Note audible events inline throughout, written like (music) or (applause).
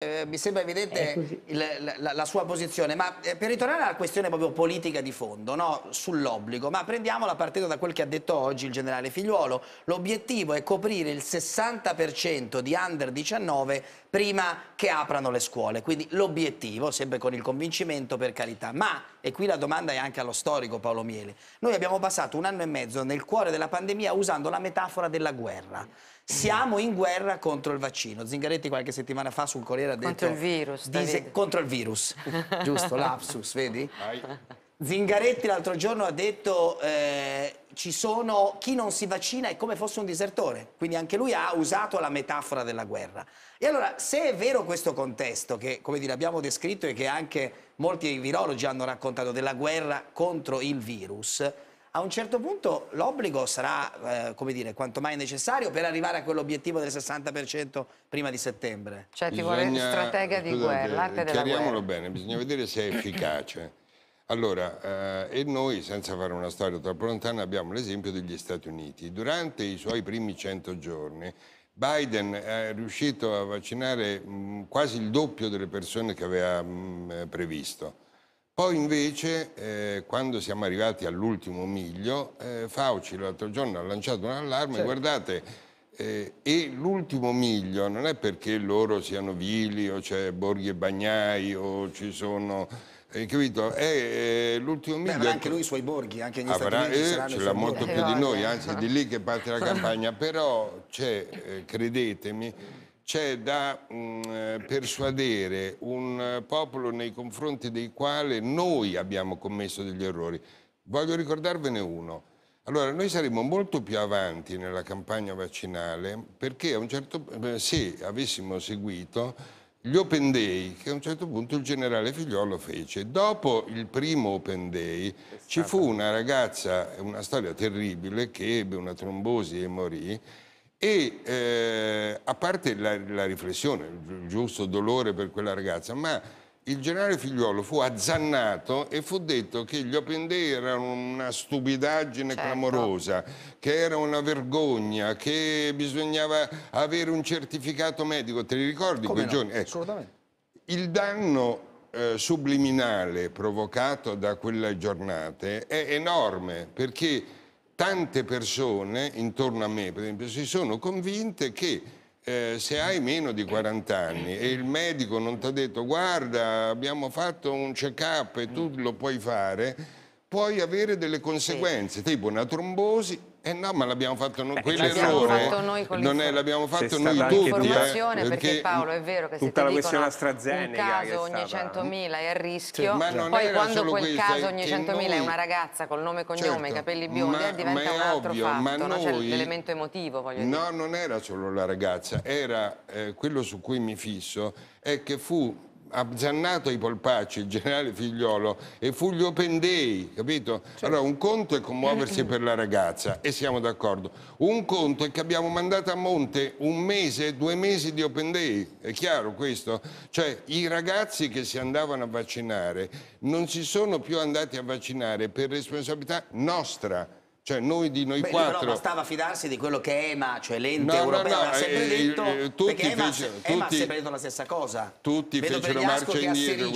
Eh, mi sembra evidente il, la, la, sua posizione, ma eh, per ritornare alla questione proprio politica di fondo, no? sull'obbligo, ma prendiamola partendo da quel che ha detto oggi il generale Figliuolo, l'obiettivo è coprire il 60% di under 19 prima che aprano le scuole, quindi l'obiettivo, sempre con il convincimento per carità, ma, e qui la domanda è anche allo storico Paolo Miele, noi abbiamo passato un anno e mezzo nel cuore della pandemia usando la metafora della guerra, siamo in guerra contro il vaccino. Zingaretti qualche settimana fa sul Corriere ha detto contro il virus. Dise- contro il virus, (laughs) giusto, lapsus, vedi? Vai. Zingaretti l'altro giorno ha detto eh, ci sono chi non si vaccina è come fosse un disertore, quindi anche lui ha usato la metafora della guerra. E allora, se è vero questo contesto che, come dire, abbiamo descritto e che anche molti virologi hanno raccontato della guerra contro il virus, a un certo punto l'obbligo sarà, eh, come dire, quanto mai necessario per arrivare a quell'obiettivo del 60% prima di settembre. Cioè ti vuole bisogna... stratega di guerra, l'arte della guerra. bene, bisogna vedere se è efficace. Allora, eh, e noi, senza fare una storia troppo lontana, abbiamo l'esempio degli Stati Uniti. Durante i suoi primi 100 giorni, Biden è riuscito a vaccinare mh, mm, quasi il doppio delle persone che aveva mh, mm, previsto poi invece, eh, quando siamo arrivati all'ultimo miglio, eh, Fauci l'altro giorno ha lanciato un allarme, certo. guardate, eh, e l'ultimo miglio non è perché loro siano vili o c'è Borghi e Bagnai o ci sono... Hai capito? È, eh, l'ultimo miglio... Avrà anche lui i suoi borghi, anche negli avrà, Stati Uniti eh, Ce l'ha molto più di eh, noi, anzi è di lì che parte la (laughs) campagna. Però c'è, eh, credetemi, c'è da mh, mm, eh, persuadere un eh, popolo nei confronti del quale noi abbiamo commesso degli errori. Voglio ricordarvene uno. Allora, noi saremmo molto più avanti nella campagna vaccinale perché a un certo, eh, se avessimo seguito gli open day che a un certo punto il generale Figliolo fece. Dopo il primo open day ci fu una ragazza, una storia terribile, che ebbe una trombosi e morì e eh, a parte la, la riflessione, il giusto dolore per quella ragazza, ma il generale Figliuolo fu azzannato e fu detto che gli open day erano una stupidaggine certo. clamorosa, che era una vergogna, che bisognava avere un certificato medico. Te li ricordi Come quei no? giorni? Ecco. Assolutamente. Il danno eh, subliminale provocato da quelle giornate è enorme perché tante persone intorno a me, per esempio, si sono convinte che eh, se hai meno di 40 anni e il medico non ti ha detto guarda abbiamo fatto un check up e tu lo puoi fare, puoi avere delle conseguenze, sì. tipo una trombosi. Eh no, ma l'abbiamo fatto noi, quell'errore non è, l'abbiamo fatto noi tutti. Informazione, eh, perché, perché Paolo è vero che tutta se la questione AstraZeneca un caso ogni 100.000 è a cioè, rischio, sì, ma poi quando quel caso ogni 100.000 è una ragazza col nome e cognome, certo, capelli biondi, ma, diventa ma un altro ovvio, fatto, ma cioè, noi, no? c'è l'elemento emotivo. Voglio no, dire. non era solo la ragazza, era eh, quello su cui mi fisso, è che fu azzannato i polpacci il generale Figliolo e fu gli open day, capito? Certo. Allora un conto è commuoversi (clears throat) per la ragazza e siamo d'accordo. Un conto è che abbiamo mandato a monte un mese, due mesi di open day, è chiaro questo? Cioè i ragazzi che si andavano a vaccinare non si sono più andati a vaccinare per responsabilità nostra cioè noi di noi Beh, quattro... Però bastava fidarsi di quello che EMA, cioè l'ente no, europeo, no, no, ha eh, sempre eh, detto, eh, perché EMA, tutti, EMA ha sempre detto la stessa cosa. Tutti Vedo fecero marcia indietro.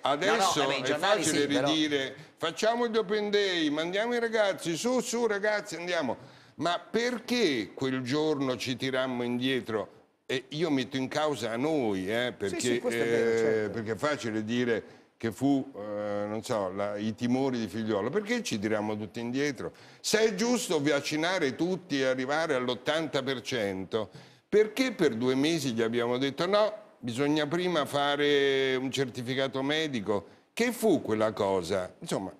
Adesso no, no, vabbè, è facile sì, ridire, però... facciamo gli open day, mandiamo i ragazzi, su, su ragazzi, andiamo. Ma perché quel giorno ci tirammo indietro? E io metto in causa a noi, eh, perché, sì, sì, è vero, eh, certo. perché è facile dire che fu, eh, non so, la, i timori di figliolo, perché ci tiriamo tutti indietro? Se è giusto vaccinare tutti e arrivare all'80%, perché per due mesi gli abbiamo detto no, bisogna prima fare un certificato medico? Che fu quella cosa? Insomma,